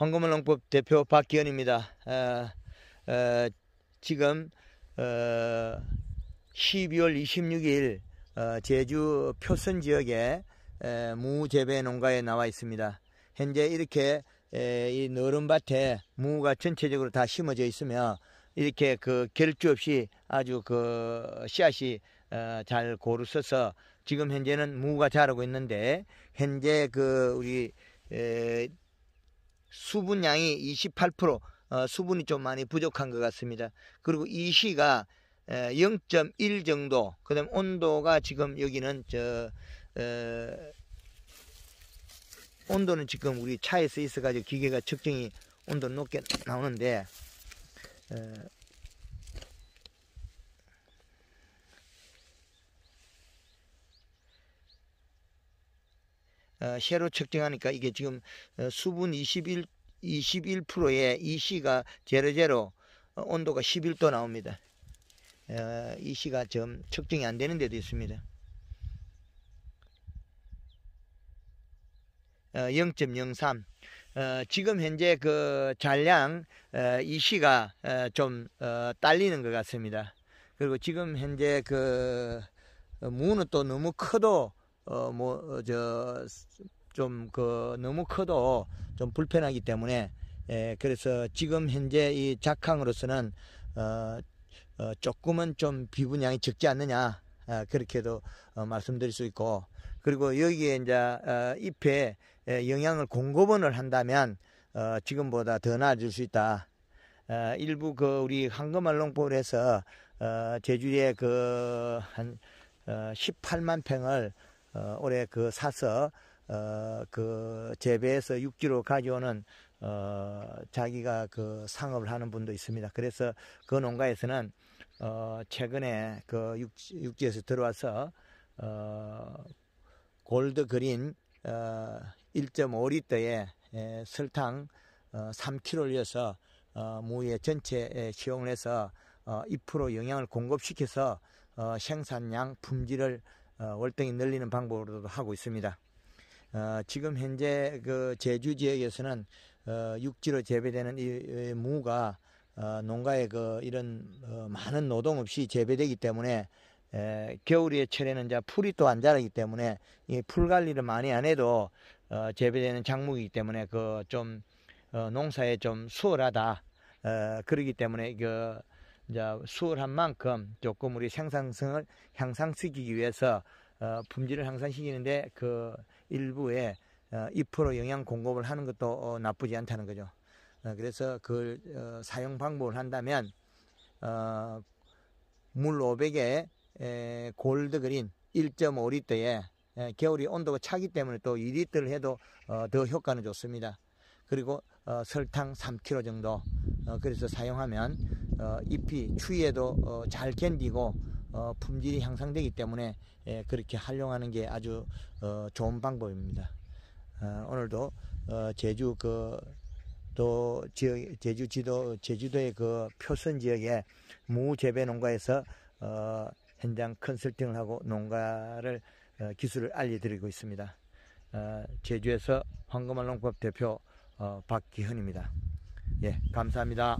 황금을농법 대표 박기현입니다. 어, 어, 지금 어, 12월 26일 어, 제주 표선 지역의 에, 무재배 농가에 나와 있습니다. 현재 이렇게 에, 이 너른밭에 무가 전체적으로 다 심어져 있으며 이렇게 그 결주 없이 아주 그 씨앗이 어, 잘 고루 써서 지금 현재는 무가 자라고 있는데 현재 그 우리 에, 수분량이 28% 어, 수분이 좀 많이 부족한 것 같습니다. 그리고 이 시가 0.1 정도 그다음 온도가 지금 여기는 저 에, 온도는 지금 우리 차에 쓰여있어 가지고 기계가 측정이 온도 는 높게 나오는데 에, 쉐로 어, 측정하니까 이게 지금 어, 수분 21, 21%에 EC가 00, 온도가 11도 나옵니다. 어, EC가 좀 측정이 안 되는 데도 있습니다. 0.03 어, 지금 현재 그 잔량 어, 이시가 어, 좀 어, 딸리는 것 같습니다. 그리고 지금 현재 그 무는 또 너무 커도 어뭐저좀그 어, 너무 커도 좀 불편하기 때문에 예, 그래서 지금 현재 이 작황으로서는 어, 어 조금은 좀비분양이 적지 않느냐 아, 그렇게도 어, 말씀드릴 수 있고 그리고 여기에 이제 어, 잎에 에, 예, 영향을 공급원을 한다면 어, 지금보다 더 나아질 수 있다. 어, 일부 그 우리 황금알롱포에서 어, 제주에 그한 어, 18만 평을 어, 올해 그 사서 어, 그 재배해서 육지로 가져오는 어, 자기가 그 상업을 하는 분도 있습니다. 그래서 그 농가에서는 어, 최근에 그 육지, 육지에서 들어와서 어, 골드 그린 어, 1 5리터 에, 설탕 어, 3kg 올려서 어, 무의 전체에 시용을 해서 어, 2% 영양을 공급시켜서 어, 생산량 품질을 어, 월등히 늘리는 방법으로도 하고 있습니다. 어, 지금 현재 그 제주 지역에서는 어, 육지로 재배되는 이, 이 무가 어, 농가에 그 이런 어, 많은 노동 없이 재배되기 때문에 에, 겨울에 철에는 자 풀이 또 안 자라기 때문에 이 풀 관리를 많이 안 해도 어, 재배되는 작물이기 때문에 그좀 어, 농사에 좀 수월하다. 어, 그러기 때문에 그 이제 수월한 만큼 조금 우리 생산성을 향상시키기 위해서 어, 품질을 향상시키는데 그 일부에 어, 2% 영양 공급을 하는 것도 어, 나쁘지 않다는 거죠. 어, 그래서 그 어, 사용 방법을 한다면 어, 물 500에 에, 골드 그린 1.5리터에 에, 겨울이 온도가 차기 때문에 또 2리터를 해도 어, 더 효과는 좋습니다. 그리고 어, 설탕 3kg 정도 어, 그래서 사용하면 어, 잎이 추위에도 어, 잘 견디고 어, 품질이 향상되기 때문에 예, 그렇게 활용하는 게 아주 좋은 방법입니다. 오늘도 제주 그또 지역 제주 지도 제주도의 그 표선 지역에 무재배 농가에서 현장 컨설팅을 하고 농가를 기술을 알려드리고 있습니다. 제주에서 황금알 농법 대표 박기현입니다. 예, 감사합니다.